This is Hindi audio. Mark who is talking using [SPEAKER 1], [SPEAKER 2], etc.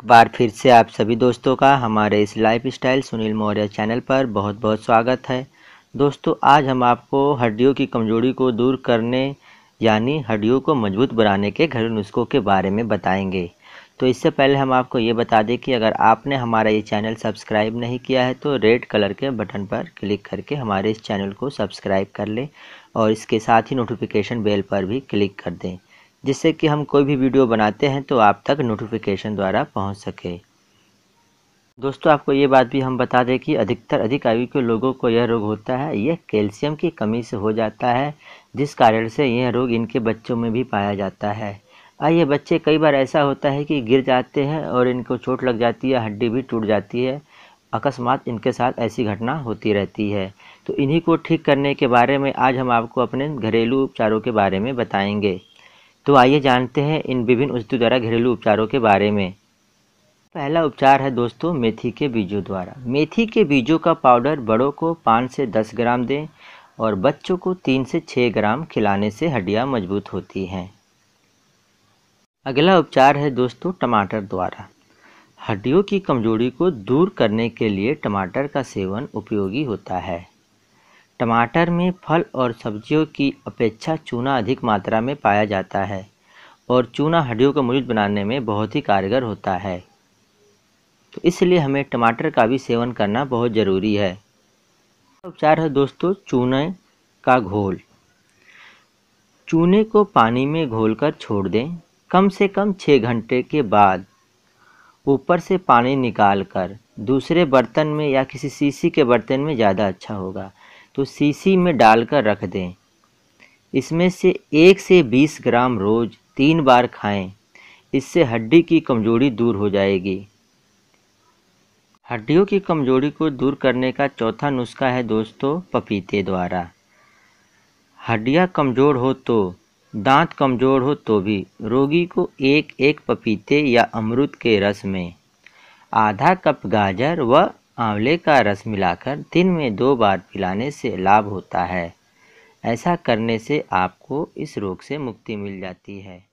[SPEAKER 1] एक बार फिर से आप सभी दोस्तों का हमारे इस life style Sunil Maurya channel पर बहुत बहुत स्वागत है दोस्तों आज हम आपको हड्डियों की कमजोरी को दूर करने यानी हड्डियों को मजबूत बनाने के घरेलू नुस्खों के बारे में बताएंगे तो इससे पहले हम आपको ये बता दें कि अगर आपने हमारा ये चैनल सब्सक्राइब नहीं किया है तो रेड कलर के बटन पर क्लिक करके हमारे इस चैनल को सब्सक्राइब कर लें और इसके साथ ही नोटिफिकेशन बेल पर भी क्लिक कर दें जिससे कि हम कोई भी वीडियो बनाते हैं तो आप तक नोटिफिकेशन द्वारा पहुंच सके दोस्तों आपको ये बात भी हम बता दें कि अधिकतर अधिक आयु के लोगों को यह रोग होता है यह कैल्शियम की कमी से हो जाता है जिस कारण से यह रोग इनके बच्चों में भी पाया जाता है आइए बच्चे कई बार ऐसा होता है कि गिर जाते हैं और इनको चोट लग जाती है हड्डी भी टूट जाती है अकस्मात इनके साथ ऐसी घटना होती रहती है तो इन्हीं को ठीक करने के बारे में आज हम आपको अपने घरेलू उपचारों के बारे में बताएंगे तो आइए जानते हैं इन विभिन्न औषधियों द्वारा घरेलू उपचारों के बारे में पहला उपचार है दोस्तों मेथी के बीजों द्वारा मेथी के बीजों का पाउडर बड़ों को पाँच से दस ग्राम दें और बच्चों को तीन से छः ग्राम खिलाने से हड्डियाँ मजबूत होती हैं अगला उपचार है दोस्तों टमाटर द्वारा हड्डियों की कमजोरी को दूर करने के लिए टमाटर का सेवन उपयोगी होता है टमाटर में फल और सब्जियों की अपेक्षा चूना अधिक मात्रा में पाया जाता है और चूना हड्डियों को मजबूत बनाने में बहुत ही कारगर होता है तो इसलिए हमें टमाटर का भी सेवन करना बहुत ज़रूरी है उपचार है दोस्तों चूने का घोल चूने को पानी में घोलकर छोड़ दें कम से कम छः घंटे के बाद ऊपर से पानी निकाल कर दूसरे बर्तन में या किसी शीशी के बर्तन में ज़्यादा अच्छा होगा तो सीसी में डालकर रख दें इसमें से एक से बीस ग्राम रोज़ तीन बार खाएं इससे हड्डी की कमजोरी दूर हो जाएगी हड्डियों की कमजोरी को दूर करने का चौथा नुस्खा है दोस्तों पपीते द्वारा हड्डियाँ कमज़ोर हो तो दांत कमज़ोर हो तो भी रोगी को एक एक पपीते या अमरुद के रस में आधा कप गाजर व आंवले का रस मिलाकर दिन में दो बार पिलाने से लाभ होता है ऐसा करने से आपको इस रोग से मुक्ति मिल जाती है